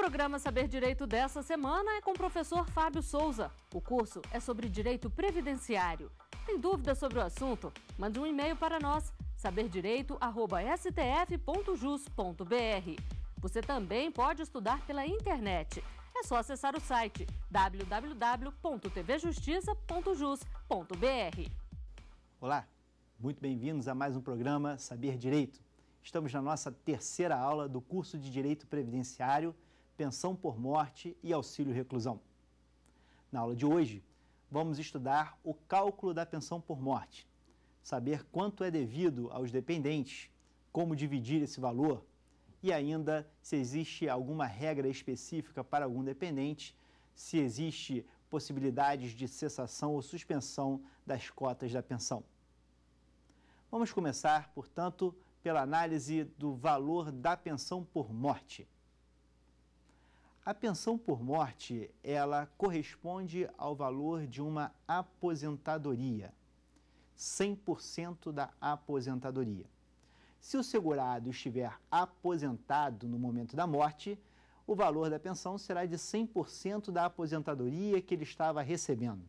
programa Saber Direito dessa semana é com o professor Fábio Souza. O curso é sobre direito previdenciário. Tem dúvidas sobre o assunto? Mande um e-mail para nós, saberdireito.stf.jus.br. Você também pode estudar pela internet. É só acessar o site www.tvjustiça.jus.br. Olá, muito bem-vindos a mais um programa Saber Direito. Estamos na nossa terceira aula do curso de Direito Previdenciário pensão por morte e auxílio reclusão. Na aula de hoje, vamos estudar o cálculo da pensão por morte, saber quanto é devido aos dependentes, como dividir esse valor e ainda se existe alguma regra específica para algum dependente, se existe possibilidades de cessação ou suspensão das cotas da pensão. Vamos começar, portanto, pela análise do valor da pensão por morte. A pensão por morte, ela corresponde ao valor de uma aposentadoria, 100% da aposentadoria. Se o segurado estiver aposentado no momento da morte, o valor da pensão será de 100% da aposentadoria que ele estava recebendo.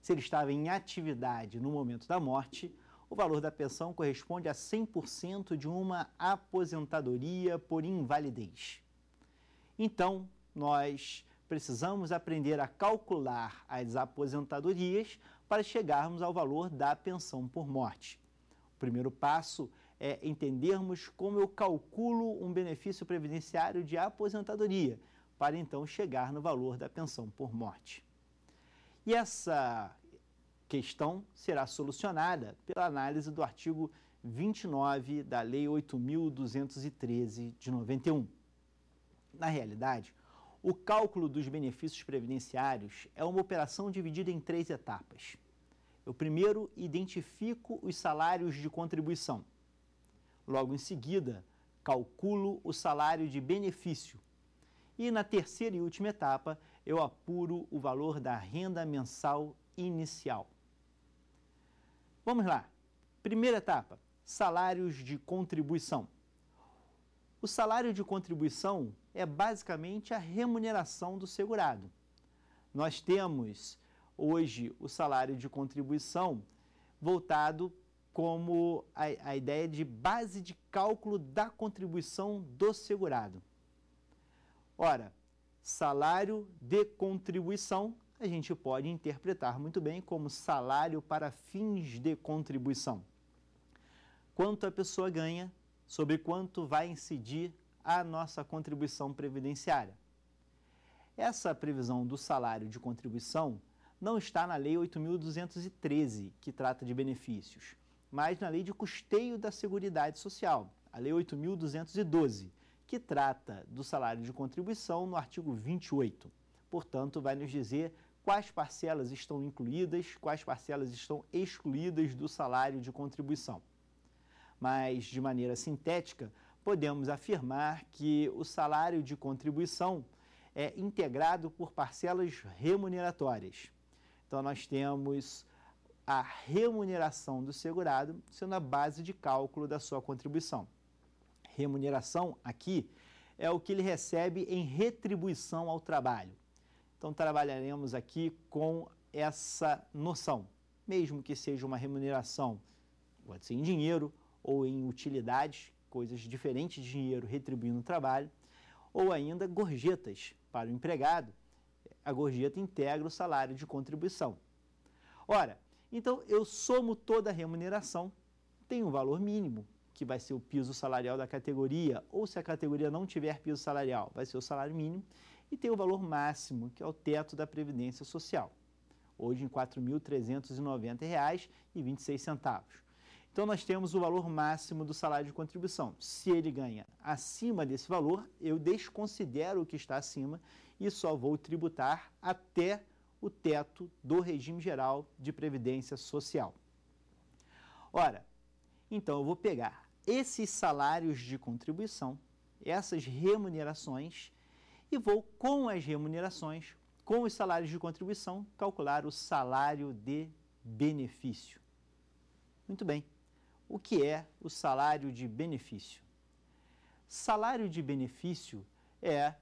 Se ele estava em atividade no momento da morte, o valor da pensão corresponde a 100% de uma aposentadoria por invalidez. Então, nós precisamos aprender a calcular as aposentadorias para chegarmos ao valor da pensão por morte. O primeiro passo é entendermos como eu calculo um benefício previdenciário de aposentadoria, para então chegar no valor da pensão por morte. E essa questão será solucionada pela análise do artigo 29 da Lei 8.213 de 91. Na realidade, o cálculo dos benefícios previdenciários é uma operação dividida em três etapas. Eu primeiro identifico os salários de contribuição. Logo em seguida, calculo o salário de benefício. E na terceira e última etapa, eu apuro o valor da renda mensal inicial. Vamos lá. Primeira etapa: salários de contribuição. O salário de contribuição é basicamente a remuneração do segurado. Nós temos hoje o salário de contribuição voltado como a, a ideia de base de cálculo da contribuição do segurado. Ora, salário de contribuição a gente pode interpretar muito bem como salário para fins de contribuição. Quanto a pessoa ganha, sobre quanto vai incidir a nossa contribuição previdenciária. Essa previsão do salário de contribuição não está na Lei 8.213, que trata de benefícios, mas na Lei de Custeio da Seguridade Social, a Lei 8.212, que trata do salário de contribuição no artigo 28. Portanto, vai nos dizer quais parcelas estão incluídas, quais parcelas estão excluídas do salário de contribuição. Mas, de maneira sintética, podemos afirmar que o salário de contribuição é integrado por parcelas remuneratórias. Então, nós temos a remuneração do segurado sendo a base de cálculo da sua contribuição. Remuneração, aqui, é o que ele recebe em retribuição ao trabalho. Então, trabalharemos aqui com essa noção. Mesmo que seja uma remuneração, pode ser em dinheiro ou em utilidades, coisas diferentes de dinheiro retribuindo o trabalho, ou ainda gorjetas para o empregado. A gorjeta integra o salário de contribuição. Ora, então eu somo toda a remuneração, tem um valor mínimo, que vai ser o piso salarial da categoria, ou se a categoria não tiver piso salarial, vai ser o salário mínimo, e tem o valor máximo, que é o teto da Previdência Social, hoje em R$ 4.390,26. Então, nós temos o valor máximo do salário de contribuição. Se ele ganha acima desse valor, eu desconsidero o que está acima e só vou tributar até o teto do regime geral de previdência social. Ora, então eu vou pegar esses salários de contribuição, essas remunerações, e vou, com as remunerações, com os salários de contribuição, calcular o salário de benefício. Muito bem o que é o salário de benefício. Salário de benefício é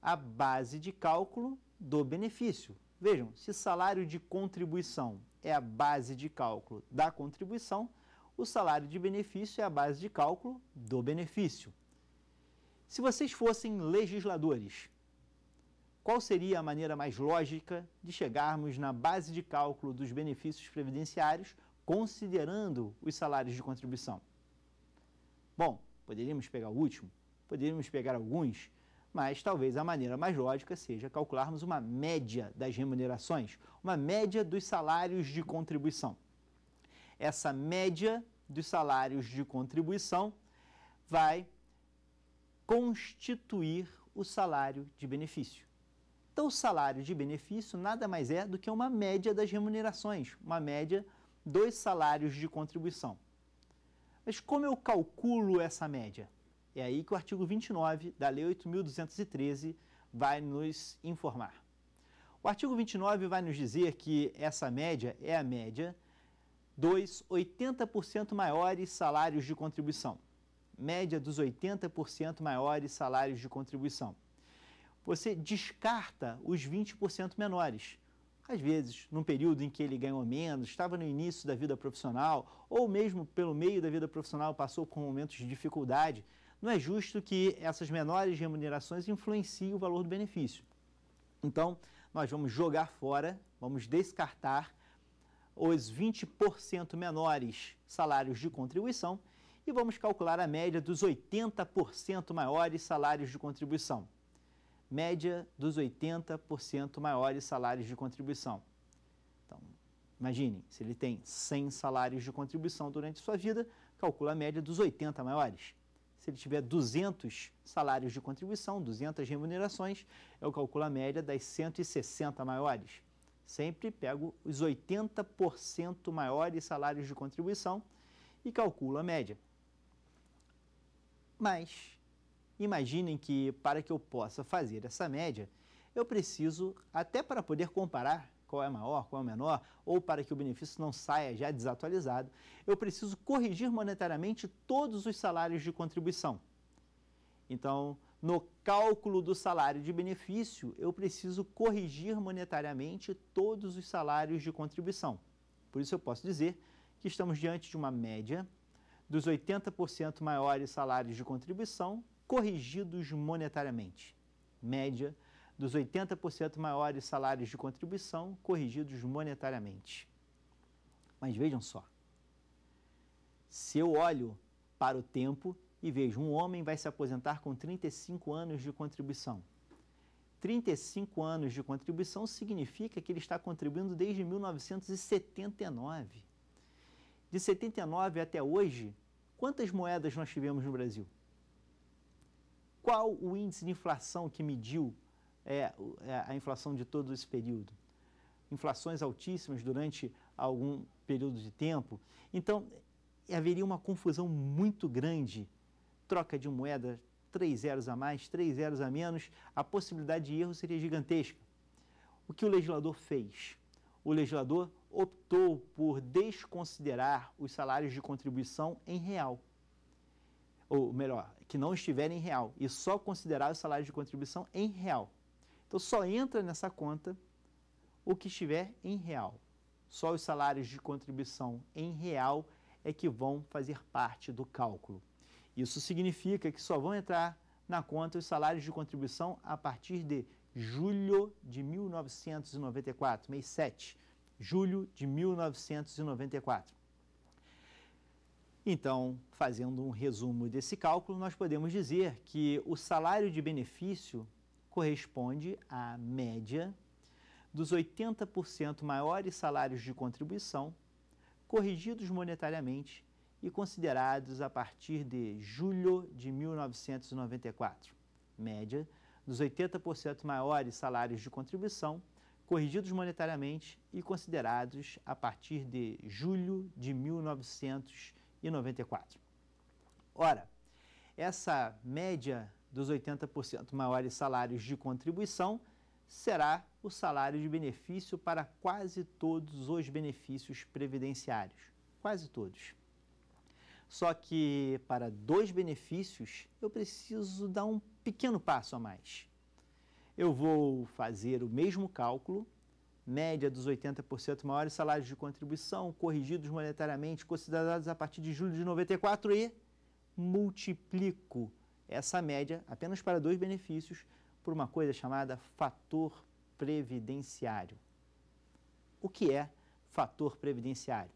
a base de cálculo do benefício. Vejam, se salário de contribuição é a base de cálculo da contribuição, o salário de benefício é a base de cálculo do benefício. Se vocês fossem legisladores, qual seria a maneira mais lógica de chegarmos na base de cálculo dos benefícios previdenciários considerando os salários de contribuição. Bom, poderíamos pegar o último, poderíamos pegar alguns, mas talvez a maneira mais lógica seja calcularmos uma média das remunerações, uma média dos salários de contribuição. Essa média dos salários de contribuição vai constituir o salário de benefício. Então, o salário de benefício nada mais é do que uma média das remunerações, uma média dois salários de contribuição. Mas como eu calculo essa média? É aí que o artigo 29 da Lei 8.213 vai nos informar. O artigo 29 vai nos dizer que essa média é a média dos 80% maiores salários de contribuição. Média dos 80% maiores salários de contribuição. Você descarta os 20% menores, às vezes num período em que ele ganhou menos, estava no início da vida profissional, ou mesmo pelo meio da vida profissional passou por momentos de dificuldade, não é justo que essas menores remunerações influenciem o valor do benefício. Então, nós vamos jogar fora, vamos descartar os 20% menores salários de contribuição e vamos calcular a média dos 80% maiores salários de contribuição média dos 80% maiores salários de contribuição. Então, imagine se ele tem 100 salários de contribuição durante sua vida, calcula a média dos 80 maiores. Se ele tiver 200 salários de contribuição, 200 remunerações, eu calculo a média das 160 maiores. Sempre pego os 80% maiores salários de contribuição e calculo a média. Mas Imaginem que, para que eu possa fazer essa média, eu preciso, até para poder comparar qual é maior, qual é menor, ou para que o benefício não saia já desatualizado, eu preciso corrigir monetariamente todos os salários de contribuição. Então, no cálculo do salário de benefício, eu preciso corrigir monetariamente todos os salários de contribuição. Por isso, eu posso dizer que estamos diante de uma média dos 80% maiores salários de contribuição corrigidos monetariamente. Média dos 80% maiores salários de contribuição corrigidos monetariamente. Mas vejam só. Se eu olho para o tempo e vejo um homem vai se aposentar com 35 anos de contribuição. 35 anos de contribuição significa que ele está contribuindo desde 1979. De 79 até hoje, quantas moedas nós tivemos no Brasil? Qual o índice de inflação que mediu é, é, a inflação de todo esse período? Inflações altíssimas durante algum período de tempo. Então, eh, haveria uma confusão muito grande. Troca de moeda, três zeros a mais, três zeros a menos, a possibilidade de erro seria gigantesca. O que o legislador fez? O legislador optou por desconsiderar os salários de contribuição em real ou melhor, que não estiver em real, e só considerar o salário de contribuição em real. Então só entra nessa conta o que estiver em real. Só os salários de contribuição em real é que vão fazer parte do cálculo. Isso significa que só vão entrar na conta os salários de contribuição a partir de julho de 1994, mês 7, julho de 1994. Então, fazendo um resumo desse cálculo, nós podemos dizer que o salário de benefício corresponde à média dos 80% maiores salários de contribuição, corrigidos monetariamente e considerados a partir de julho de 1994. Média dos 80% maiores salários de contribuição, corrigidos monetariamente e considerados a partir de julho de 1994 e 94. Ora, essa média dos 80% maiores salários de contribuição será o salário de benefício para quase todos os benefícios previdenciários. Quase todos. Só que para dois benefícios eu preciso dar um pequeno passo a mais. Eu vou fazer o mesmo cálculo média dos 80% maiores salários de contribuição, corrigidos monetariamente, considerados a partir de julho de 94 e multiplico essa média apenas para dois benefícios por uma coisa chamada fator previdenciário. O que é fator previdenciário?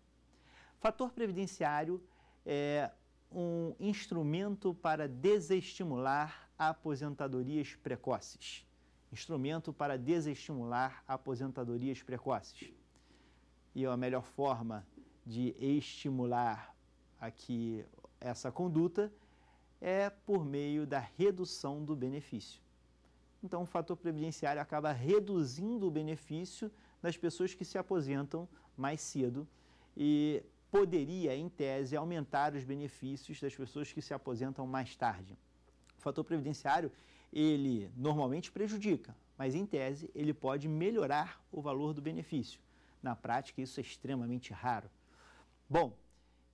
Fator previdenciário é um instrumento para desestimular aposentadorias precoces instrumento para desestimular aposentadorias precoces. E é a melhor forma de estimular aqui essa conduta é por meio da redução do benefício. Então, o fator previdenciário acaba reduzindo o benefício das pessoas que se aposentam mais cedo e poderia, em tese, aumentar os benefícios das pessoas que se aposentam mais tarde. O fator previdenciário ele normalmente prejudica, mas em tese ele pode melhorar o valor do benefício. Na prática, isso é extremamente raro. Bom,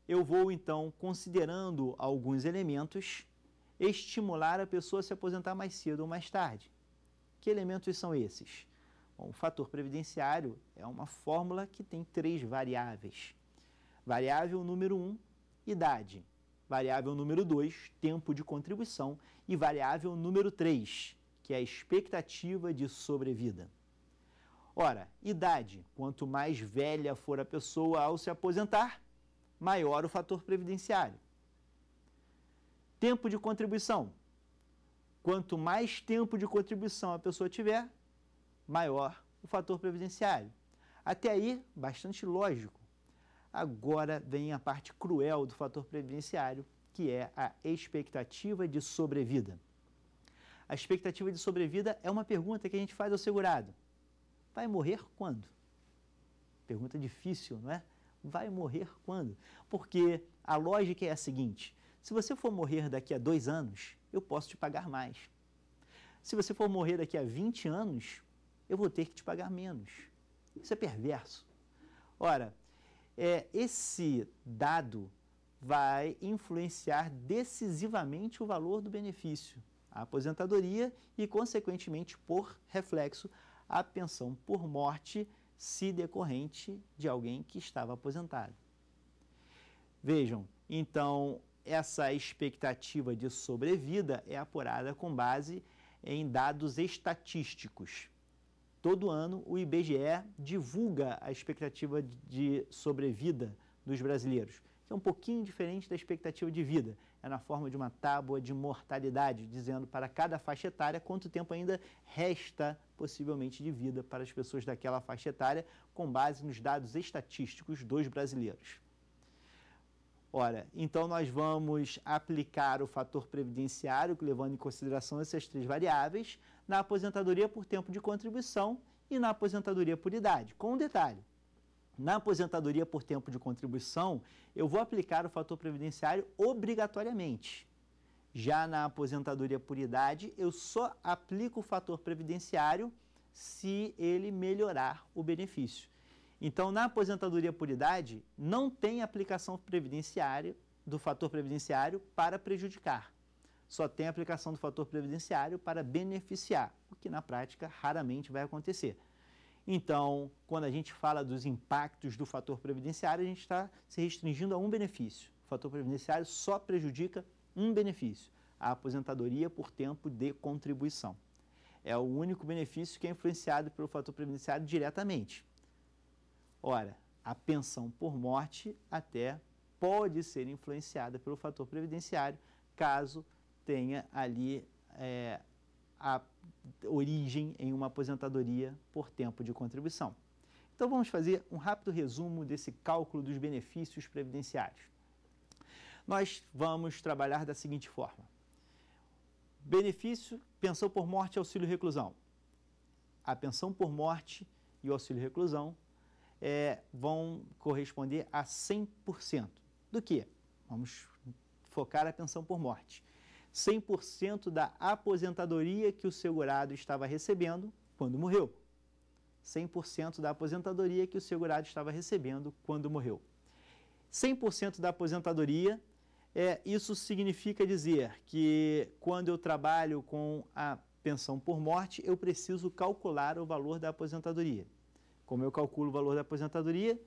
eu vou então, considerando alguns elementos, estimular a pessoa a se aposentar mais cedo ou mais tarde. Que elementos são esses? Bom, o fator previdenciário é uma fórmula que tem três variáveis. Variável número 1, um, idade. Variável número 2, tempo de contribuição. E variável número 3, que é a expectativa de sobrevida. Ora, idade. Quanto mais velha for a pessoa ao se aposentar, maior o fator previdenciário. Tempo de contribuição. Quanto mais tempo de contribuição a pessoa tiver, maior o fator previdenciário. Até aí, bastante lógico. Agora vem a parte cruel do fator previdenciário, que é a expectativa de sobrevida. A expectativa de sobrevida é uma pergunta que a gente faz ao segurado. Vai morrer quando? Pergunta difícil, não é? Vai morrer quando? Porque a lógica é a seguinte: se você for morrer daqui a dois anos, eu posso te pagar mais. Se você for morrer daqui a 20 anos, eu vou ter que te pagar menos. Isso é perverso. Ora, é, esse dado vai influenciar decisivamente o valor do benefício, a aposentadoria e, consequentemente, por reflexo, a pensão por morte, se decorrente de alguém que estava aposentado. Vejam, então, essa expectativa de sobrevida é apurada com base em dados estatísticos. Todo ano, o IBGE divulga a expectativa de sobrevida dos brasileiros, que é um pouquinho diferente da expectativa de vida. É na forma de uma tábua de mortalidade, dizendo para cada faixa etária quanto tempo ainda resta possivelmente de vida para as pessoas daquela faixa etária, com base nos dados estatísticos dos brasileiros. Ora, então nós vamos aplicar o fator previdenciário, levando em consideração essas três variáveis, na aposentadoria por tempo de contribuição e na aposentadoria por idade. Com um detalhe: na aposentadoria por tempo de contribuição, eu vou aplicar o fator previdenciário obrigatoriamente. Já na aposentadoria por idade, eu só aplico o fator previdenciário se ele melhorar o benefício. Então, na aposentadoria por idade, não tem aplicação previdenciária do fator previdenciário para prejudicar só tem a aplicação do fator previdenciário para beneficiar, o que na prática raramente vai acontecer. Então, quando a gente fala dos impactos do fator previdenciário, a gente está se restringindo a um benefício. O fator previdenciário só prejudica um benefício, a aposentadoria por tempo de contribuição. É o único benefício que é influenciado pelo fator previdenciário diretamente. Ora, a pensão por morte até pode ser influenciada pelo fator previdenciário, caso tenha ali é, a origem em uma aposentadoria por tempo de contribuição. Então vamos fazer um rápido resumo desse cálculo dos benefícios previdenciários. Nós vamos trabalhar da seguinte forma. Benefício, pensão por morte e auxílio reclusão. A pensão por morte e o auxílio reclusão é, vão corresponder a 100% do que? Vamos focar a pensão por morte. 100% da aposentadoria que o segurado estava recebendo quando morreu. 100% da aposentadoria que o segurado estava recebendo quando morreu. 100% da aposentadoria, é, isso significa dizer que quando eu trabalho com a pensão por morte, eu preciso calcular o valor da aposentadoria. Como eu calculo o valor da aposentadoria?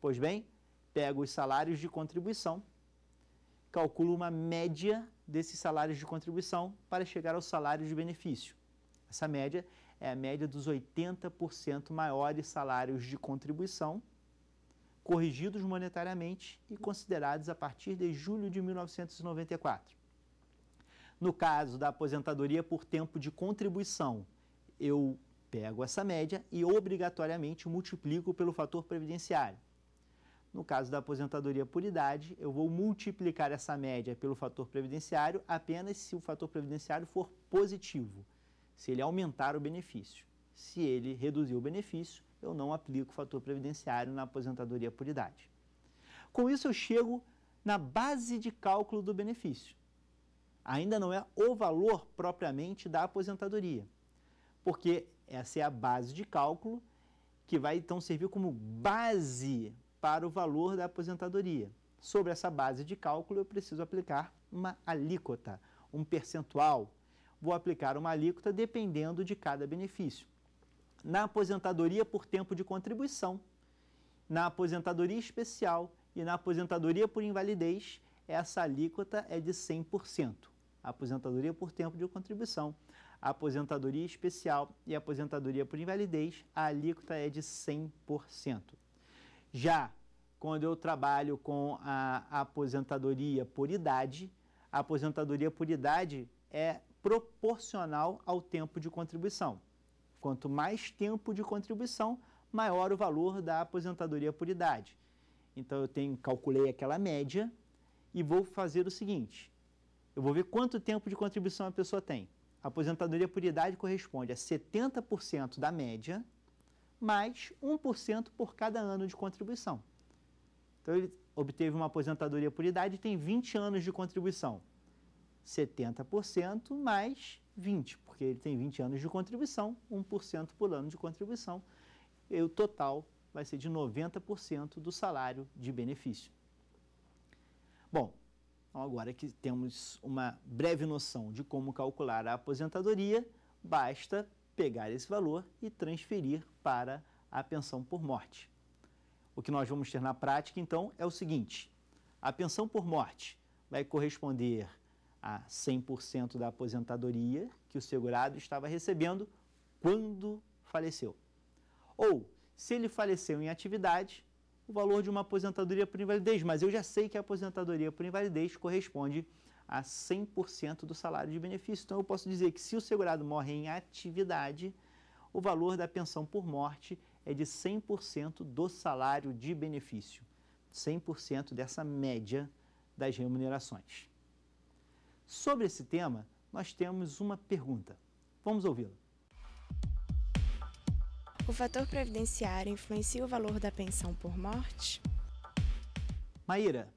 Pois bem, pego os salários de contribuição calcula uma média desses salários de contribuição para chegar ao salário de benefício. Essa média é a média dos 80% maiores salários de contribuição, corrigidos monetariamente e considerados a partir de julho de 1994. No caso da aposentadoria por tempo de contribuição, eu pego essa média e obrigatoriamente multiplico pelo fator previdenciário. No caso da aposentadoria por idade, eu vou multiplicar essa média pelo fator previdenciário apenas se o fator previdenciário for positivo, se ele aumentar o benefício. Se ele reduzir o benefício, eu não aplico o fator previdenciário na aposentadoria por idade. Com isso, eu chego na base de cálculo do benefício. Ainda não é o valor propriamente da aposentadoria, porque essa é a base de cálculo que vai então servir como base para o valor da aposentadoria. Sobre essa base de cálculo, eu preciso aplicar uma alíquota, um percentual. Vou aplicar uma alíquota dependendo de cada benefício. Na aposentadoria por tempo de contribuição, na aposentadoria especial e na aposentadoria por invalidez, essa alíquota é de 100%. Aposentadoria por tempo de contribuição, aposentadoria especial e aposentadoria por invalidez, a alíquota é de 100%. Já quando eu trabalho com a aposentadoria por idade, a aposentadoria por idade é proporcional ao tempo de contribuição. Quanto mais tempo de contribuição, maior o valor da aposentadoria por idade. Então eu tenho calculei aquela média e vou fazer o seguinte: eu vou ver quanto tempo de contribuição a pessoa tem. A aposentadoria por idade corresponde a 70% da média mais 1% por cada ano de contribuição. Então, ele obteve uma aposentadoria por idade e tem 20 anos de contribuição. 70% mais 20, porque ele tem 20 anos de contribuição, 1% por ano de contribuição, e o total vai ser de 90% do salário de benefício. Bom, então, agora que temos uma breve noção de como calcular a aposentadoria, basta pegar esse valor e transferir para a pensão por morte. O que nós vamos ter na prática, então, é o seguinte: a pensão por morte vai corresponder a 100% da aposentadoria que o segurado estava recebendo quando faleceu. Ou, se ele faleceu em atividade, o valor de uma aposentadoria por invalidez, mas eu já sei que a aposentadoria por invalidez corresponde a a 100% do salário de benefício. Então, eu posso dizer que se o segurado morre em atividade, o valor da pensão por morte é de 100% do salário de benefício, 100% dessa média das remunerações. Sobre esse tema, nós temos uma pergunta. Vamos ouvi-la. O fator previdenciário influencia o valor da pensão por morte? Maíra,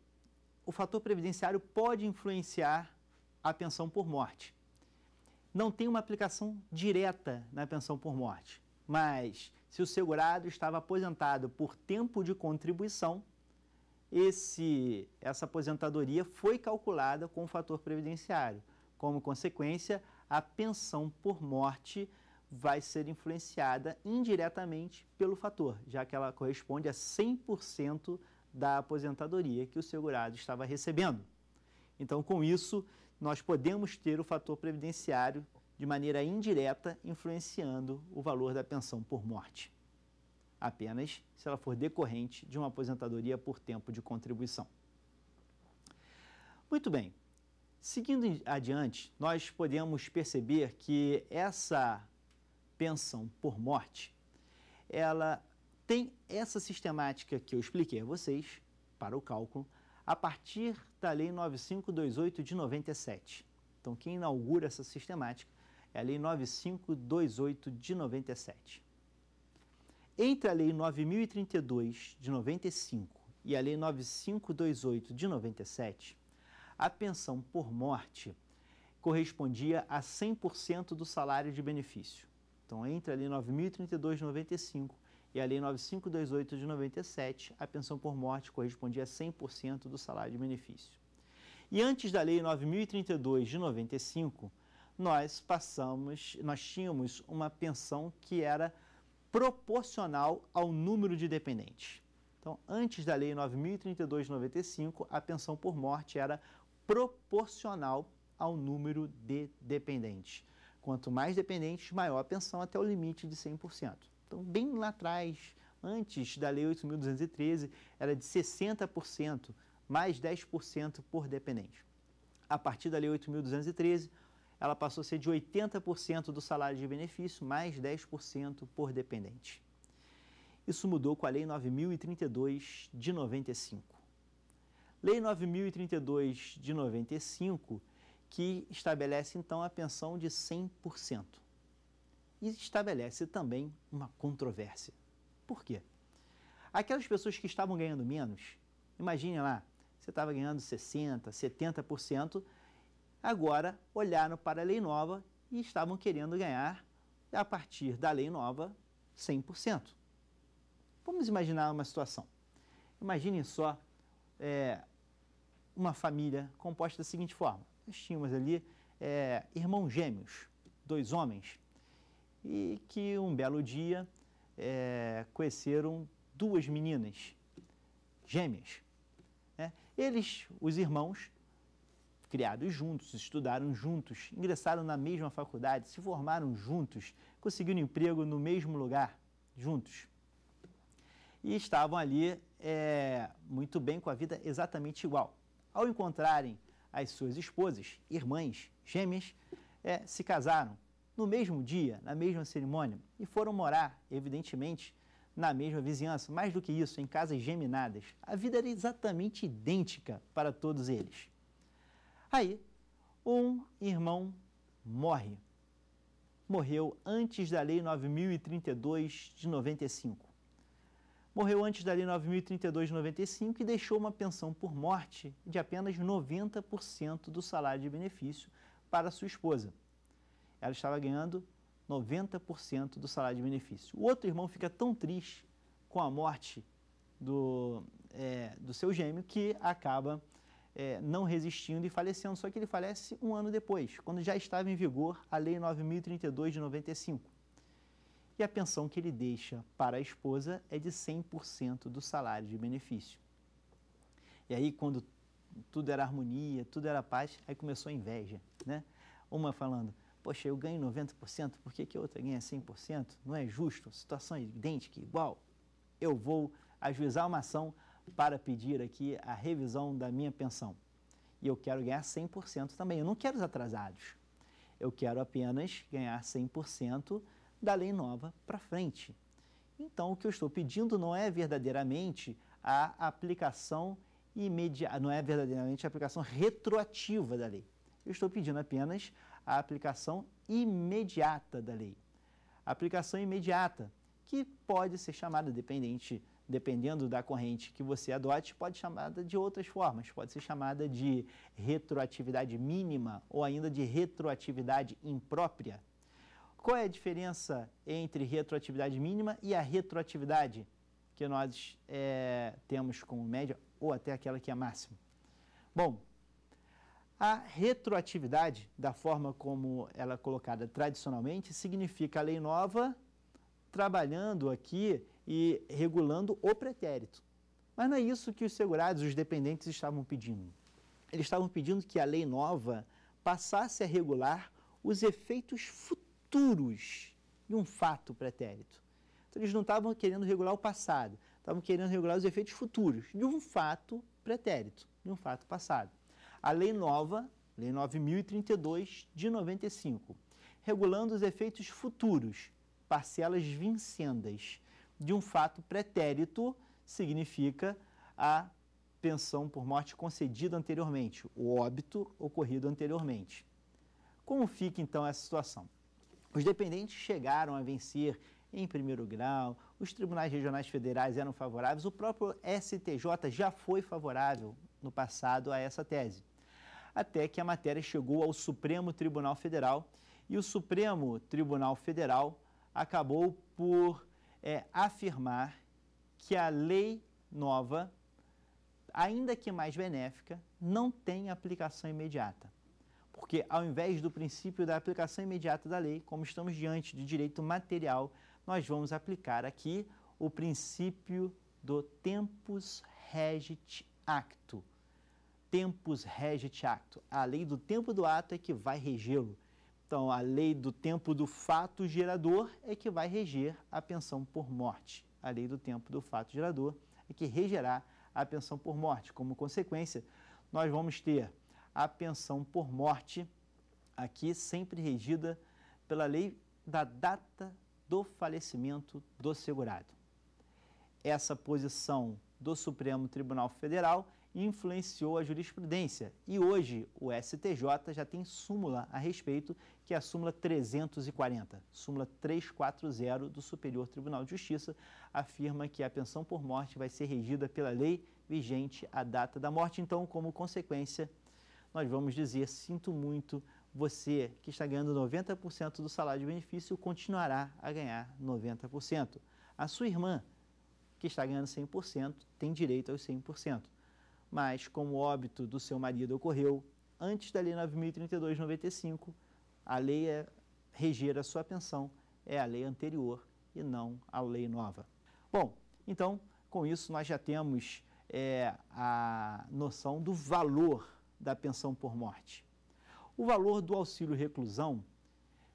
o fator previdenciário pode influenciar a pensão por morte. Não tem uma aplicação direta na pensão por morte, mas se o segurado estava aposentado por tempo de contribuição, esse, essa aposentadoria foi calculada com o fator previdenciário. Como consequência, a pensão por morte vai ser influenciada indiretamente pelo fator, já que ela corresponde a 100% da aposentadoria que o segurado estava recebendo. Então, com isso, nós podemos ter o fator previdenciário de maneira indireta influenciando o valor da pensão por morte, apenas se ela for decorrente de uma aposentadoria por tempo de contribuição. Muito bem, seguindo adiante, nós podemos perceber que essa pensão por morte, ela tem essa sistemática que eu expliquei a vocês para o cálculo a partir da Lei 9528 de 97. Então, quem inaugura essa sistemática é a Lei 9528 de 97. Entre a Lei 9032 de 95 e a Lei 9528 de 97, a pensão por morte correspondia a 100% do salário de benefício. Então, entre a Lei 9032 de 95 e a Lei 9528 de 97, a pensão por morte correspondia a 100% do salário de benefício. E antes da Lei 9032 de 95, nós passamos, nós tínhamos uma pensão que era proporcional ao número de dependentes. Então, antes da Lei 9032 de 95, a pensão por morte era proporcional ao número de dependentes. Quanto mais dependentes, maior a pensão até o limite de 100%. Então, bem lá atrás, antes da Lei 8.213, era de 60% mais 10% por dependente. A partir da Lei 8.213, ela passou a ser de 80% do salário de benefício mais 10% por dependente. Isso mudou com a Lei 9032 de 95. Lei 9032 de 95 que estabelece então a pensão de 100% e estabelece também uma controvérsia. Por quê? Aquelas pessoas que estavam ganhando menos, imagine lá, você estava ganhando 60%, 70%, agora olharam para a lei nova e estavam querendo ganhar, a partir da lei nova, 100%. Vamos imaginar uma situação. Imaginem só é, uma família composta da seguinte forma: nós tínhamos ali é, irmãos gêmeos, dois homens, e que um belo dia é, conheceram duas meninas gêmeas. Né? Eles, os irmãos, criados juntos, estudaram juntos, ingressaram na mesma faculdade, se formaram juntos, conseguiram emprego no mesmo lugar, juntos. E estavam ali é, muito bem com a vida exatamente igual. Ao encontrarem as suas esposas, irmãs, gêmeas, é, se casaram no mesmo dia, na mesma cerimônia, e foram morar, evidentemente, na mesma vizinhança. Mais do que isso, em casas geminadas. A vida era exatamente idêntica para todos eles. Aí, um irmão morre. Morreu antes da Lei 9032 de 95. Morreu antes da Lei 9032 de 95 e deixou uma pensão por morte de apenas 90% do salário de benefício para sua esposa ela estava ganhando 90% do salário de benefício. O outro irmão fica tão triste com a morte do, é, do seu gêmeo que acaba é, não resistindo e falecendo. Só que ele falece um ano depois, quando já estava em vigor a Lei 9.032 de 95. E a pensão que ele deixa para a esposa é de 100% do salário de benefício. E aí, quando tudo era harmonia, tudo era paz, aí começou a inveja, né? Uma falando, poxa, eu ganho 90%, por que, que a outra ganha 100%? Não é justo, situação idêntica, igual. Eu vou ajuizar uma ação para pedir aqui a revisão da minha pensão. E eu quero ganhar 100% também. Eu não quero os atrasados. Eu quero apenas ganhar 100% da lei nova para frente. Então, o que eu estou pedindo não é verdadeiramente a aplicação imediata, não é verdadeiramente a aplicação retroativa da lei. Eu estou pedindo apenas a aplicação imediata da lei. aplicação imediata, que pode ser chamada, dependente, dependendo da corrente que você adote, pode ser chamada de outras formas, pode ser chamada de retroatividade mínima ou ainda de retroatividade imprópria. Qual é a diferença entre retroatividade mínima e a retroatividade que nós é, temos como média ou até aquela que é máxima? Bom, a retroatividade, da forma como ela é colocada tradicionalmente, significa a lei nova trabalhando aqui e regulando o pretérito. Mas não é isso que os segurados, os dependentes estavam pedindo. Eles estavam pedindo que a lei nova passasse a regular os efeitos futuros de um fato pretérito. Então, eles não estavam querendo regular o passado, estavam querendo regular os efeitos futuros de um fato pretérito, de um fato passado a Lei Nova, Lei 9032 de 95, regulando os efeitos futuros, parcelas vincendas, de um fato pretérito, significa a pensão por morte concedida anteriormente, o óbito ocorrido anteriormente. Como fica então essa situação? Os dependentes chegaram a vencer em primeiro grau, os tribunais regionais federais eram favoráveis, o próprio STJ já foi favorável no passado a essa tese até que a matéria chegou ao Supremo Tribunal Federal e o Supremo Tribunal Federal acabou por é, afirmar que a lei nova, ainda que mais benéfica, não tem aplicação imediata. Porque, ao invés do princípio da aplicação imediata da lei, como estamos diante de direito material, nós vamos aplicar aqui o princípio do tempus regit acto, tempus regit acto. A lei do tempo do ato é que vai regê-lo. Então, a lei do tempo do fato gerador é que vai reger a pensão por morte. A lei do tempo do fato gerador é que regerá a pensão por morte. Como consequência, nós vamos ter a pensão por morte aqui sempre regida pela lei da data do falecimento do segurado. Essa posição do Supremo Tribunal Federal influenciou a jurisprudência. E hoje o STJ já tem súmula a respeito, que é a súmula 340, súmula 340 do Superior Tribunal de Justiça, afirma que a pensão por morte vai ser regida pela lei vigente à data da morte. Então, como consequência, nós vamos dizer: sinto muito, você que está ganhando 90% do salário de benefício continuará a ganhar 90%. A sua irmã, que está ganhando 100%, tem direito aos 100% mas como o óbito do seu marido ocorreu antes da Lei 9.032/95, a lei a é, reger a sua pensão é a lei anterior e não a lei nova. Bom, então, com isso nós já temos é, a noção do valor da pensão por morte. O valor do auxílio reclusão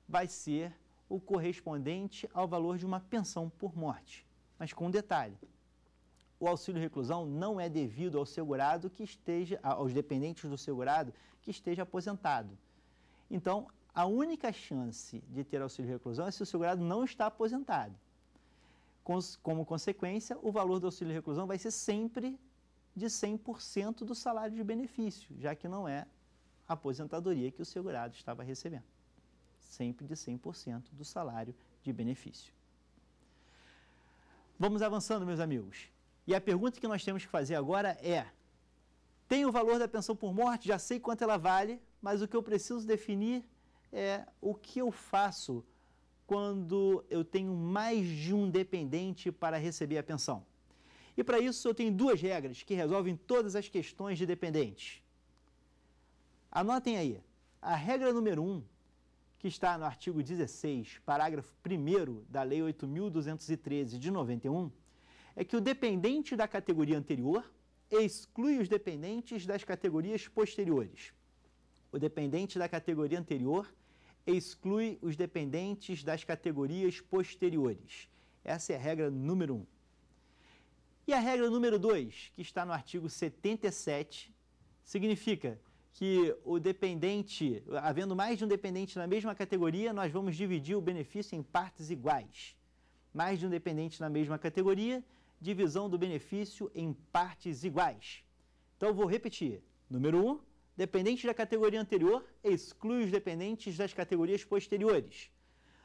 vai ser o correspondente ao valor de uma pensão por morte, mas com um detalhe o auxílio reclusão não é devido ao segurado que esteja, aos dependentes do segurado que esteja aposentado. Então, a única chance de ter auxílio reclusão é se o segurado não está aposentado. Como consequência, o valor do auxílio reclusão vai ser sempre de 100% do salário de benefício, já que não é a aposentadoria que o segurado estava recebendo. Sempre de 100% do salário de benefício. Vamos avançando, meus amigos. E a pergunta que nós temos que fazer agora é: tem o valor da pensão por morte, já sei quanto ela vale, mas o que eu preciso definir é o que eu faço quando eu tenho mais de um dependente para receber a pensão. E para isso eu tenho duas regras que resolvem todas as questões de dependentes. Anotem aí. A regra número um, que está no artigo 16, parágrafo 1 da Lei 8.213 de 91, é que o dependente da categoria anterior exclui os dependentes das categorias posteriores. O dependente da categoria anterior exclui os dependentes das categorias posteriores. Essa é a regra número 1. Um. E a regra número 2, que está no artigo 77, significa que o dependente, havendo mais de um dependente na mesma categoria, nós vamos dividir o benefício em partes iguais. Mais de um dependente na mesma categoria, divisão do benefício em partes iguais. Então, vou repetir. Número 1, um, dependente da categoria anterior exclui os dependentes das categorias posteriores.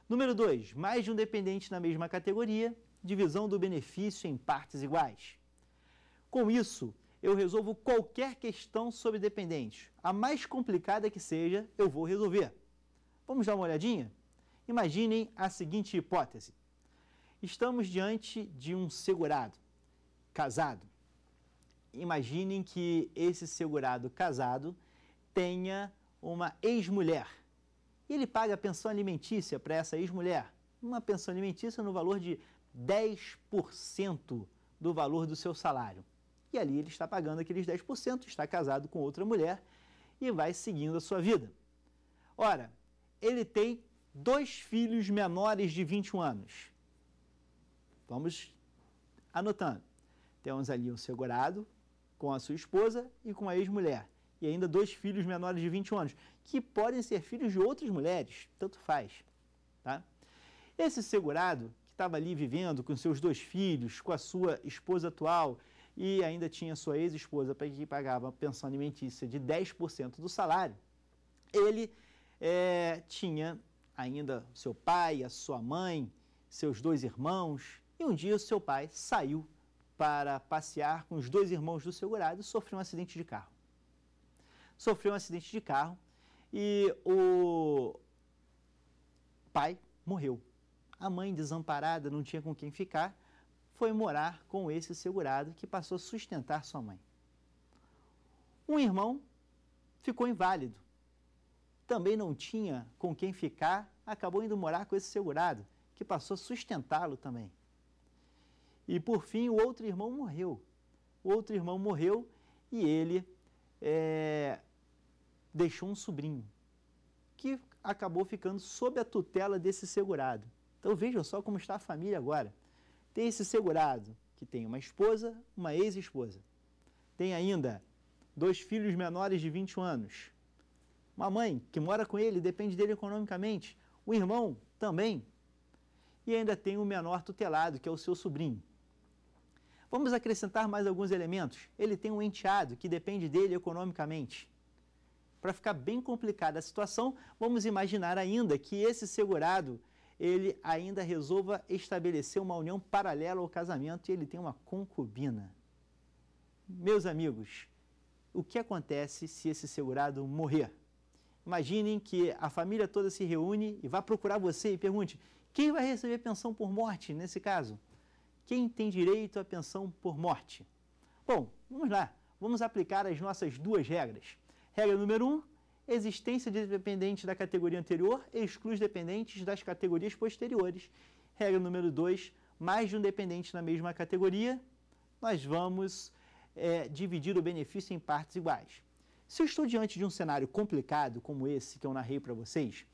Número 2, mais de um dependente na mesma categoria, divisão do benefício em partes iguais. Com isso, eu resolvo qualquer questão sobre dependentes. A mais complicada que seja, eu vou resolver. Vamos dar uma olhadinha? Imaginem a seguinte hipótese. Estamos diante de um segurado casado. Imaginem que esse segurado casado tenha uma ex-mulher. Ele paga pensão alimentícia para essa ex-mulher, uma pensão alimentícia no valor de 10% do valor do seu salário. E ali ele está pagando aqueles 10%, está casado com outra mulher e vai seguindo a sua vida. Ora, ele tem dois filhos menores de 21 anos. Vamos anotando. Temos ali um segurado com a sua esposa e com a ex-mulher. E ainda dois filhos menores de 20 anos, que podem ser filhos de outras mulheres, tanto faz. Tá? Esse segurado, que estava ali vivendo com seus dois filhos, com a sua esposa atual e ainda tinha sua ex-esposa para que pagava pensão alimentícia de 10% do salário, ele é, tinha ainda seu pai, a sua mãe, seus dois irmãos e um dia o seu pai saiu para passear com os dois irmãos do segurado e sofreu um acidente de carro. Sofreu um acidente de carro e o pai morreu. A mãe, desamparada, não tinha com quem ficar, foi morar com esse segurado que passou a sustentar sua mãe. Um irmão ficou inválido. Também não tinha com quem ficar, acabou indo morar com esse segurado, que passou a sustentá-lo também. E por fim, o outro irmão morreu. O outro irmão morreu e ele é, deixou um sobrinho que acabou ficando sob a tutela desse segurado. Então vejam só como está a família agora. Tem esse segurado que tem uma esposa, uma ex-esposa. Tem ainda dois filhos menores de 21 anos. Uma mãe que mora com ele, depende dele economicamente. O irmão também. E ainda tem o menor tutelado, que é o seu sobrinho. Vamos acrescentar mais alguns elementos. Ele tem um enteado que depende dele economicamente. Para ficar bem complicada a situação, vamos imaginar ainda que esse segurado ele ainda resolva estabelecer uma união paralela ao casamento e ele tem uma concubina. Meus amigos, o que acontece se esse segurado morrer? Imaginem que a família toda se reúne e vá procurar você e pergunte: quem vai receber pensão por morte nesse caso? Quem tem direito à pensão por morte? Bom, vamos lá. Vamos aplicar as nossas duas regras. Regra número 1, um, existência de dependentes da categoria anterior exclui os dependentes das categorias posteriores. Regra número 2, mais de um dependente na mesma categoria, nós vamos é, dividir o benefício em partes iguais. Se eu estou diante de um cenário complicado como esse que eu narrei para vocês,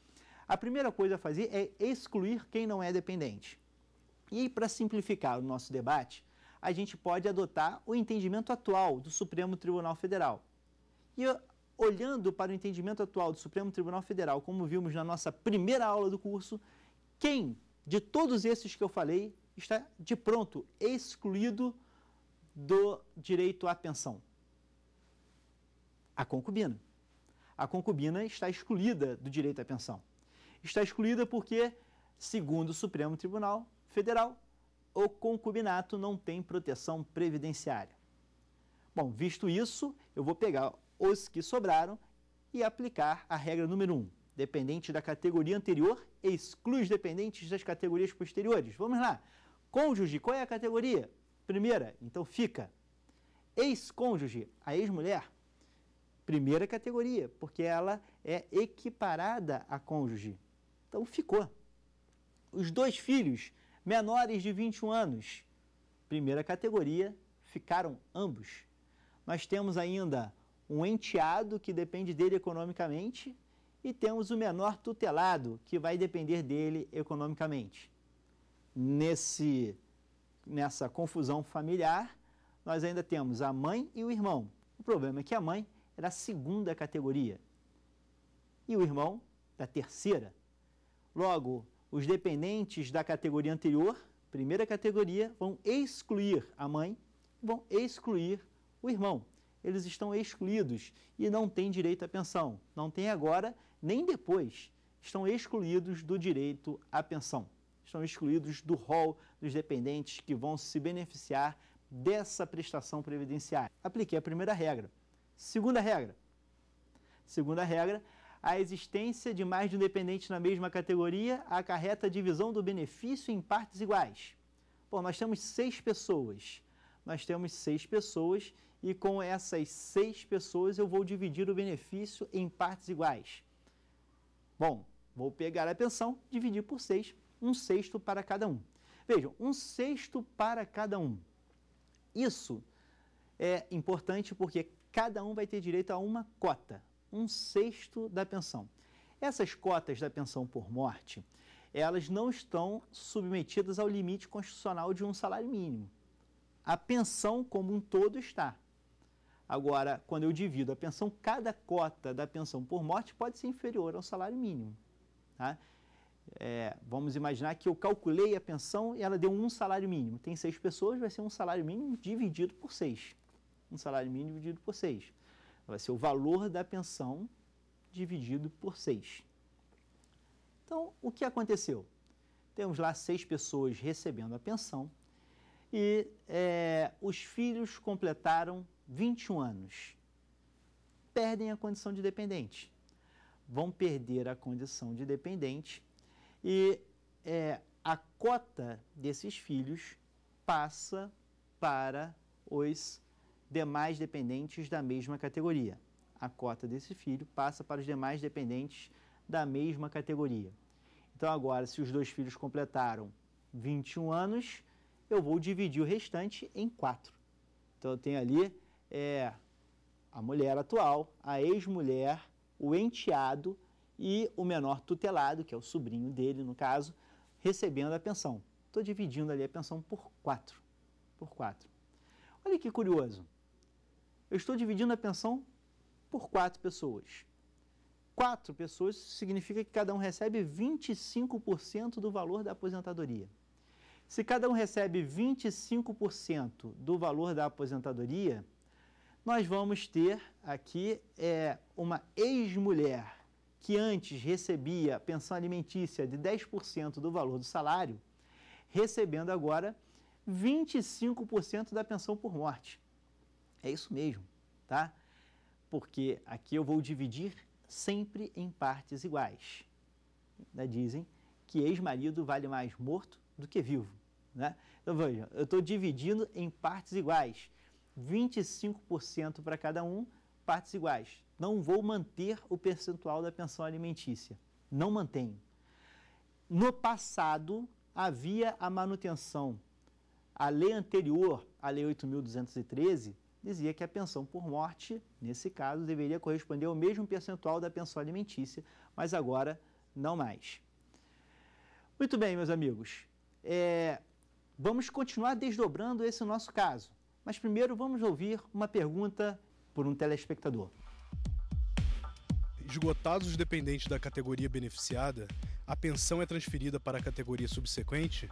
a primeira coisa a fazer é excluir quem não é dependente. E para simplificar o nosso debate, a gente pode adotar o entendimento atual do Supremo Tribunal Federal. E olhando para o entendimento atual do Supremo Tribunal Federal, como vimos na nossa primeira aula do curso, quem de todos esses que eu falei está de pronto excluído do direito à pensão? A concubina. A concubina está excluída do direito à pensão. Está excluída porque, segundo o Supremo Tribunal, federal, o concubinato não tem proteção previdenciária. Bom, visto isso, eu vou pegar os que sobraram e aplicar a regra número 1. Um. Dependente da categoria anterior exclui os dependentes das categorias posteriores. Vamos lá. Cônjuge, qual é a categoria? Primeira, então fica. Ex-cônjuge, a ex-mulher, primeira categoria, porque ela é equiparada a cônjuge. Então ficou. Os dois filhos Menores de 21 anos, primeira categoria, ficaram ambos. Nós temos ainda um enteado que depende dele economicamente e temos o menor tutelado que vai depender dele economicamente. Nesse nessa confusão familiar, nós ainda temos a mãe e o irmão. O problema é que a mãe era a segunda categoria e o irmão da terceira. Logo, os dependentes da categoria anterior, primeira categoria, vão excluir a mãe, vão excluir o irmão. Eles estão excluídos e não têm direito à pensão. Não tem agora nem depois. Estão excluídos do direito à pensão. Estão excluídos do rol dos dependentes que vão se beneficiar dessa prestação previdenciária. Apliquei a primeira regra. Segunda regra. Segunda regra, a existência de mais de um dependente na mesma categoria acarreta a divisão do benefício em partes iguais. Bom, nós temos seis pessoas. Nós temos seis pessoas e com essas seis pessoas eu vou dividir o benefício em partes iguais. Bom, vou pegar a pensão, dividir por seis, um sexto para cada um. Vejam, um sexto para cada um. Isso é importante porque cada um vai ter direito a uma cota um sexto da pensão. Essas cotas da pensão por morte, elas não estão submetidas ao limite constitucional de um salário mínimo. A pensão como um todo está. Agora, quando eu divido a pensão, cada cota da pensão por morte pode ser inferior ao salário mínimo. Tá? É, vamos imaginar que eu calculei a pensão e ela deu um salário mínimo. Tem seis pessoas, vai ser um salário mínimo dividido por seis. Um salário mínimo dividido por seis. Vai ser o valor da pensão dividido por 6. Então, o que aconteceu? Temos lá seis pessoas recebendo a pensão e é, os filhos completaram 21 anos. Perdem a condição de dependente. Vão perder a condição de dependente e é, a cota desses filhos passa para os demais dependentes da mesma categoria. A cota desse filho passa para os demais dependentes da mesma categoria. Então, agora, se os dois filhos completaram 21 anos, eu vou dividir o restante em quatro. Então, eu tenho ali é, a mulher atual, a ex-mulher, o enteado e o menor tutelado, que é o sobrinho dele, no caso, recebendo a pensão. Estou dividindo ali a pensão por quatro. Por quatro. Olha que curioso eu estou dividindo a pensão por quatro pessoas. Quatro pessoas significa que cada um recebe 25% do valor da aposentadoria. Se cada um recebe 25% do valor da aposentadoria, nós vamos ter aqui é, uma ex-mulher que antes recebia pensão alimentícia de 10% do valor do salário, recebendo agora 25% da pensão por morte. É isso mesmo, tá? Porque aqui eu vou dividir sempre em partes iguais. Né? Dizem que ex-marido vale mais morto do que vivo. Né? Então vejam, eu estou dividindo em partes iguais. 25% para cada um, partes iguais. Não vou manter o percentual da pensão alimentícia. Não mantenho. No passado, havia a manutenção. A lei anterior, a Lei 8.213, dizia que a pensão por morte, nesse caso, deveria corresponder ao mesmo percentual da pensão alimentícia, mas agora não mais. Muito bem, meus amigos. É, vamos continuar desdobrando esse nosso caso, mas primeiro vamos ouvir uma pergunta por um telespectador. Esgotados os dependentes da categoria beneficiada, a pensão é transferida para a categoria subsequente?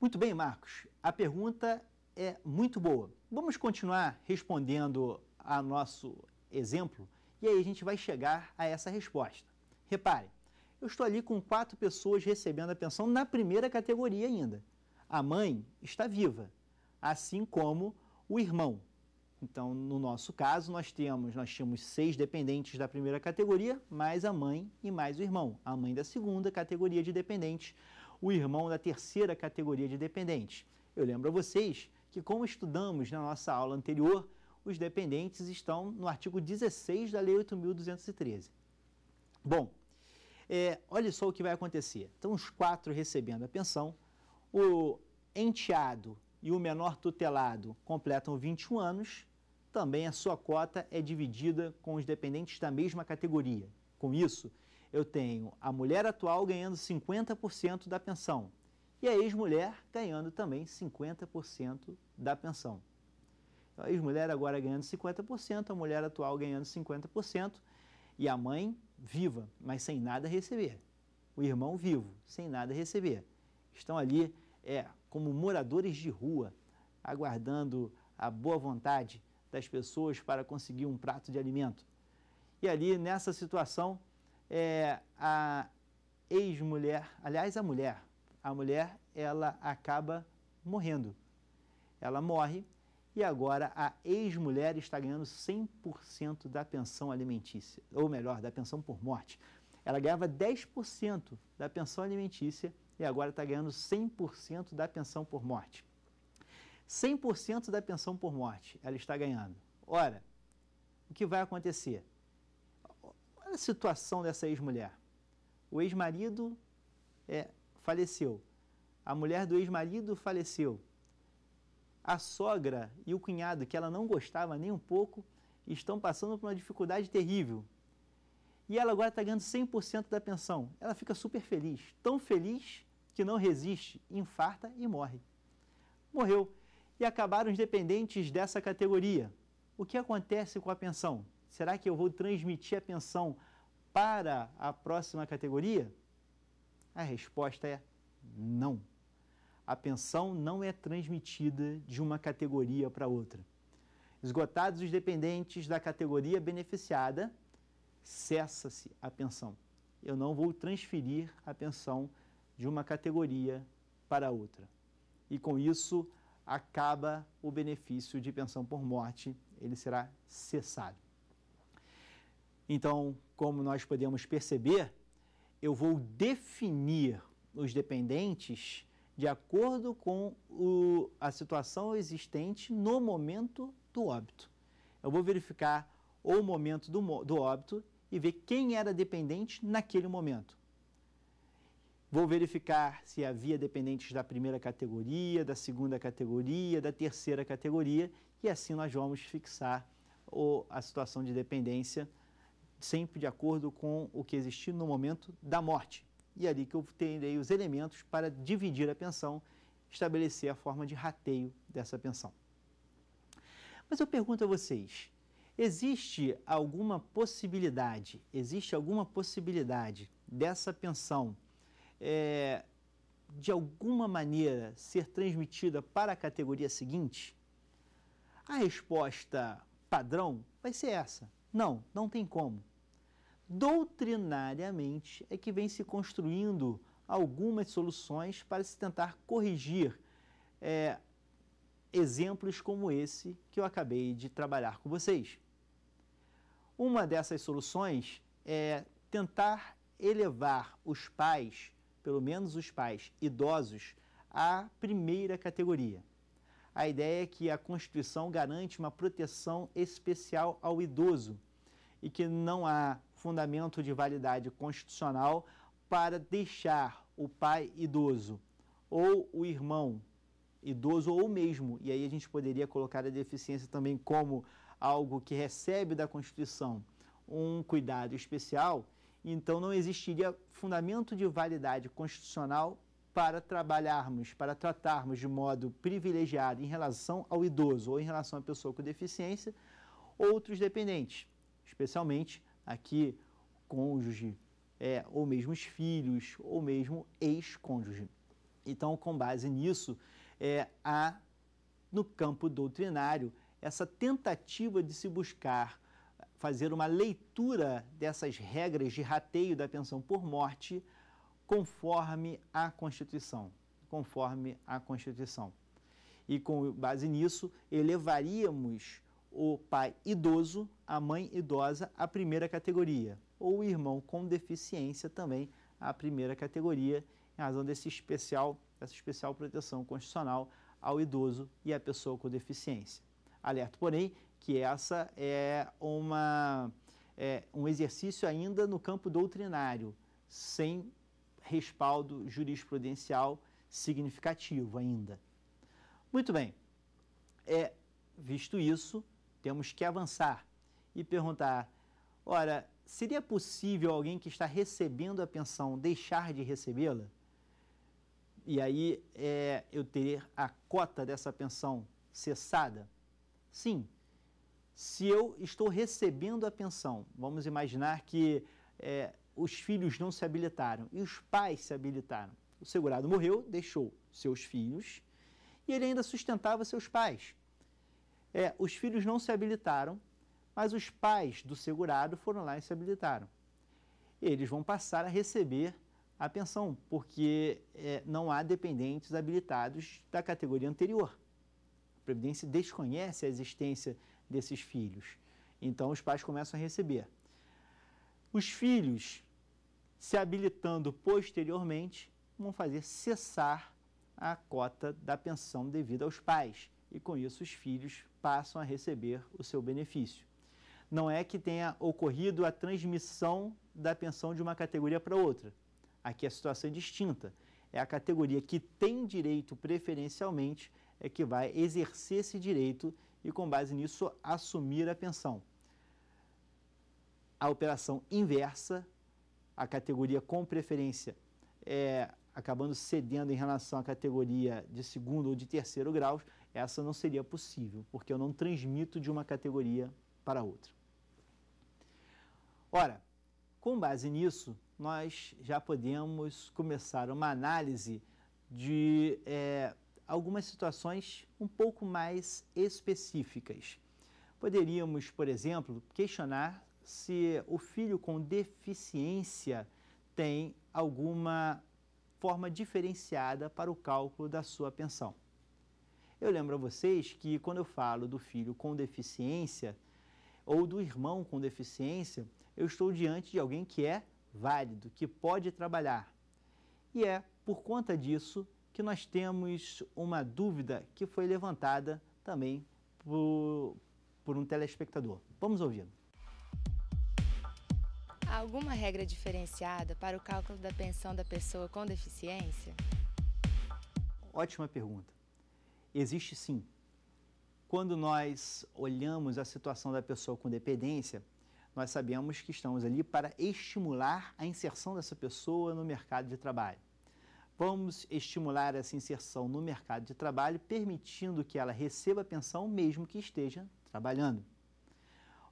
Muito bem, Marcos. A pergunta é muito boa. Vamos continuar respondendo a nosso exemplo e aí a gente vai chegar a essa resposta. Repare, eu estou ali com quatro pessoas recebendo a pensão na primeira categoria ainda. A mãe está viva, assim como o irmão. Então, no nosso caso, nós temos nós tínhamos seis dependentes da primeira categoria, mais a mãe e mais o irmão. A mãe da segunda categoria de dependentes, o irmão da terceira categoria de dependentes. Eu lembro a vocês que, como estudamos na nossa aula anterior, os dependentes estão no artigo 16 da Lei 8.213. Bom, é, olha só o que vai acontecer. Estão os quatro recebendo a pensão, o enteado e o menor tutelado completam 21 anos, também a sua cota é dividida com os dependentes da mesma categoria. Com isso, eu tenho a mulher atual ganhando 50% da pensão, e a ex-mulher ganhando também 50% da pensão. Então, a ex-mulher agora ganhando 50%, a mulher atual ganhando 50% e a mãe viva, mas sem nada receber. O irmão vivo, sem nada receber. Estão ali é, como moradores de rua, aguardando a boa vontade das pessoas para conseguir um prato de alimento. E ali, nessa situação, é, a ex-mulher, aliás, a mulher, a mulher ela acaba morrendo. Ela morre e agora a ex-mulher está ganhando 100% da pensão alimentícia, ou melhor, da pensão por morte. Ela ganhava 10% da pensão alimentícia e agora está ganhando 100% da pensão por morte. 100% da pensão por morte ela está ganhando. Ora, o que vai acontecer? Olha a situação dessa ex-mulher. O ex-marido é, faleceu. A mulher do ex-marido faleceu. A sogra e o cunhado, que ela não gostava nem um pouco, estão passando por uma dificuldade terrível. E ela agora está ganhando 100% da pensão. Ela fica super feliz, tão feliz que não resiste, infarta e morre. Morreu. E acabaram os dependentes dessa categoria. O que acontece com a pensão? Será que eu vou transmitir a pensão para a próxima categoria? A resposta é não. A pensão não é transmitida de uma categoria para outra. Esgotados os dependentes da categoria beneficiada, cessa-se a pensão. Eu não vou transferir a pensão de uma categoria para outra. E com isso acaba o benefício de pensão por morte, ele será cessado. Então, como nós podemos perceber, eu vou definir os dependentes de acordo com o, a situação existente no momento do óbito. Eu vou verificar o momento do, do óbito e ver quem era dependente naquele momento. Vou verificar se havia dependentes da primeira categoria, da segunda categoria, da terceira categoria, e assim nós vamos fixar o, a situação de dependência sempre de acordo com o que existir no momento da morte. E é ali que eu terei os elementos para dividir a pensão, estabelecer a forma de rateio dessa pensão. Mas eu pergunto a vocês, existe alguma possibilidade, existe alguma possibilidade dessa pensão é, de alguma maneira ser transmitida para a categoria seguinte? A resposta padrão vai ser essa: não, não tem como doutrinariamente é que vem se construindo algumas soluções para se tentar corrigir é, exemplos como esse que eu acabei de trabalhar com vocês. Uma dessas soluções é tentar elevar os pais, pelo menos os pais idosos, à primeira categoria. A ideia é que a Constituição garante uma proteção especial ao idoso e que não há fundamento de validade constitucional para deixar o pai idoso ou o irmão idoso ou mesmo, e aí a gente poderia colocar a deficiência também como algo que recebe da Constituição um cuidado especial, então não existiria fundamento de validade constitucional para trabalharmos, para tratarmos de modo privilegiado em relação ao idoso ou em relação à pessoa com deficiência, outros dependentes, especialmente aqui cônjuge, é, ou mesmo os filhos, ou mesmo ex-cônjuge. Então, com base nisso, é, há no campo doutrinário essa tentativa de se buscar fazer uma leitura dessas regras de rateio da pensão por morte conforme a Constituição, conforme a Constituição. E com base nisso, elevaríamos o pai idoso a mãe idosa a primeira categoria, ou o irmão com deficiência também a primeira categoria, em razão desse especial, dessa especial proteção constitucional ao idoso e à pessoa com deficiência. Alerto, porém, que essa é, uma, é um exercício ainda no campo doutrinário, sem respaldo jurisprudencial significativo ainda. Muito bem, é, visto isso, temos que avançar e perguntar: ora, seria possível alguém que está recebendo a pensão deixar de recebê-la? E aí é, eu ter a cota dessa pensão cessada? Sim. Se eu estou recebendo a pensão, vamos imaginar que é, os filhos não se habilitaram e os pais se habilitaram. O segurado morreu, deixou seus filhos e ele ainda sustentava seus pais. É, os filhos não se habilitaram mas os pais do segurado foram lá e se habilitaram. Eles vão passar a receber a pensão, porque é, não há dependentes habilitados da categoria anterior. A Previdência desconhece a existência desses filhos. Então, os pais começam a receber. Os filhos, se habilitando posteriormente, vão fazer cessar a cota da pensão devida aos pais. E com isso, os filhos passam a receber o seu benefício não é que tenha ocorrido a transmissão da pensão de uma categoria para outra. Aqui a situação é distinta. É a categoria que tem direito preferencialmente é que vai exercer esse direito e, com base nisso, assumir a pensão. A operação inversa, a categoria com preferência é, acabando cedendo em relação à categoria de segundo ou de terceiro grau, essa não seria possível, porque eu não transmito de uma categoria para outra. Ora, com base nisso, nós já podemos começar uma análise de é, algumas situações um pouco mais específicas. Poderíamos, por exemplo, questionar se o filho com deficiência tem alguma forma diferenciada para o cálculo da sua pensão. Eu lembro a vocês que quando eu falo do filho com deficiência ou do irmão com deficiência, eu estou diante de alguém que é válido, que pode trabalhar. E é por conta disso que nós temos uma dúvida que foi levantada também por, por um telespectador. Vamos ouvir. Há alguma regra diferenciada para o cálculo da pensão da pessoa com deficiência? Ótima pergunta. Existe sim. Quando nós olhamos a situação da pessoa com dependência, nós sabemos que estamos ali para estimular a inserção dessa pessoa no mercado de trabalho. Vamos estimular essa inserção no mercado de trabalho, permitindo que ela receba a pensão mesmo que esteja trabalhando.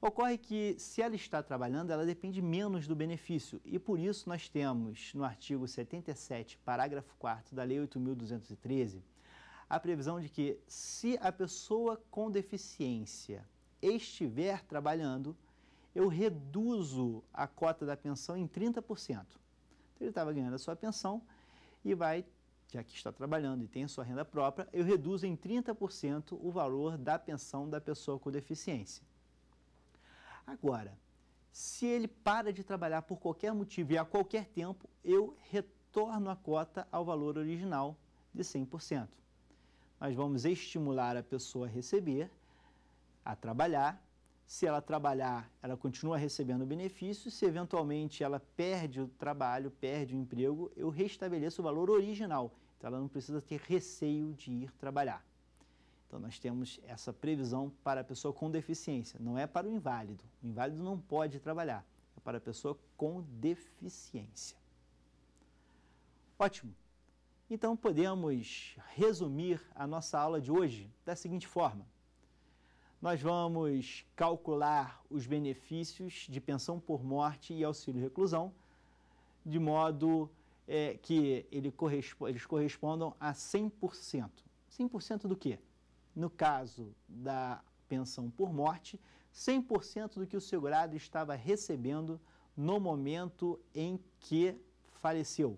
Ocorre que, se ela está trabalhando, ela depende menos do benefício e, por isso, nós temos no artigo 77, parágrafo 4 da Lei 8.213, a previsão de que, se a pessoa com deficiência estiver trabalhando, eu reduzo a cota da pensão em 30%. Então, ele estava ganhando a sua pensão e vai, já que está trabalhando e tem sua renda própria, eu reduzo em 30% o valor da pensão da pessoa com deficiência. Agora, se ele para de trabalhar por qualquer motivo e a qualquer tempo, eu retorno a cota ao valor original de 100%. Nós vamos estimular a pessoa a receber, a trabalhar, se ela trabalhar, ela continua recebendo benefício, se eventualmente ela perde o trabalho, perde o emprego, eu restabeleço o valor original. Então ela não precisa ter receio de ir trabalhar. Então nós temos essa previsão para a pessoa com deficiência, não é para o inválido. O inválido não pode trabalhar, é para a pessoa com deficiência. Ótimo. Então podemos resumir a nossa aula de hoje da seguinte forma: nós vamos calcular os benefícios de pensão por morte e auxílio-reclusão, de modo é, que ele correspo eles correspondam a 100%. 100% do quê? No caso da pensão por morte, 100% do que o segurado estava recebendo no momento em que faleceu.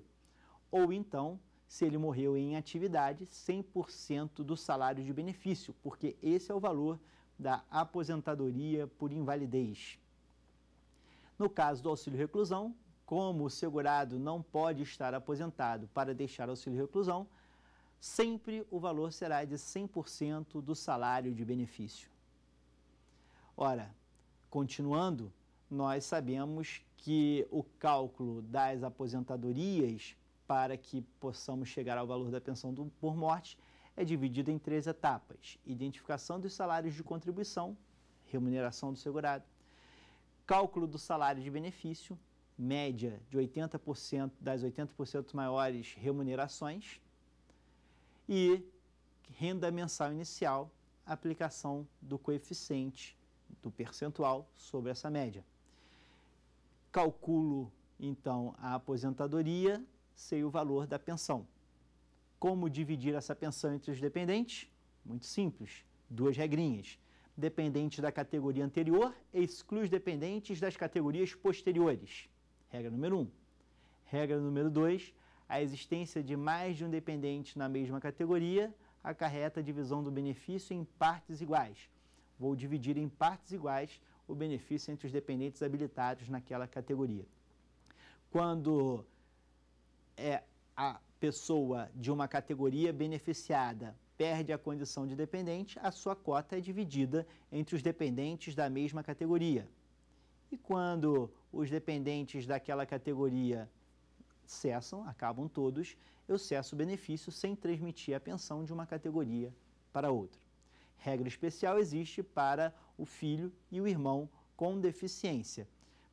Ou então, se ele morreu em atividade, 100% do salário de benefício, porque esse é o valor da aposentadoria por invalidez. No caso do auxílio-reclusão, como o segurado não pode estar aposentado para deixar auxílio-reclusão, sempre o valor será de 100% do salário de benefício. Ora, continuando, nós sabemos que o cálculo das aposentadorias para que possamos chegar ao valor da pensão por morte é dividido em três etapas: identificação dos salários de contribuição, remuneração do segurado, cálculo do salário de benefício, média de 80% das 80% maiores remunerações e renda mensal inicial, aplicação do coeficiente do percentual sobre essa média. Calculo então a aposentadoria, sei o valor da pensão. Como dividir essa pensão entre os dependentes? Muito simples, duas regrinhas. Dependente da categoria anterior exclui os dependentes das categorias posteriores. Regra número 1. Um. Regra número 2. A existência de mais de um dependente na mesma categoria acarreta a divisão do benefício em partes iguais. Vou dividir em partes iguais o benefício entre os dependentes habilitados naquela categoria. Quando é, a pessoa de uma categoria beneficiada perde a condição de dependente, a sua cota é dividida entre os dependentes da mesma categoria. E quando os dependentes daquela categoria cessam, acabam todos, eu cesso o benefício sem transmitir a pensão de uma categoria para outra. Regra especial existe para o filho e o irmão com deficiência.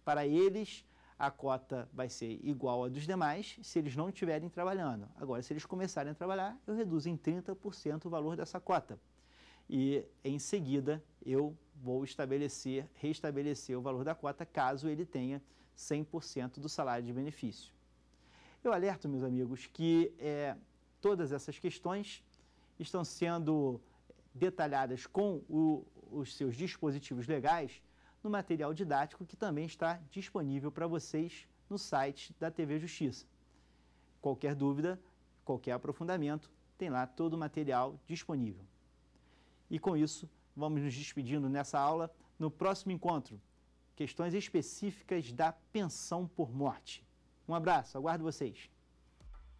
Para eles, a cota vai ser igual à dos demais se eles não estiverem trabalhando. Agora, se eles começarem a trabalhar, eu reduzo em 30% o valor dessa cota. E em seguida eu vou estabelecer, restabelecer o valor da cota caso ele tenha 100% do salário de benefício. Eu alerto, meus amigos, que é, todas essas questões estão sendo detalhadas com o, os seus dispositivos legais no material didático que também está disponível para vocês no site da TV Justiça. Qualquer dúvida, qualquer aprofundamento, tem lá todo o material disponível. E com isso, vamos nos despedindo nessa aula. No próximo encontro, questões específicas da pensão por morte. Um abraço, aguardo vocês.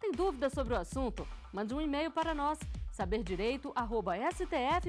Tem dúvida sobre o assunto? Mande um e-mail para nós, saberdireito.stf.jus.br.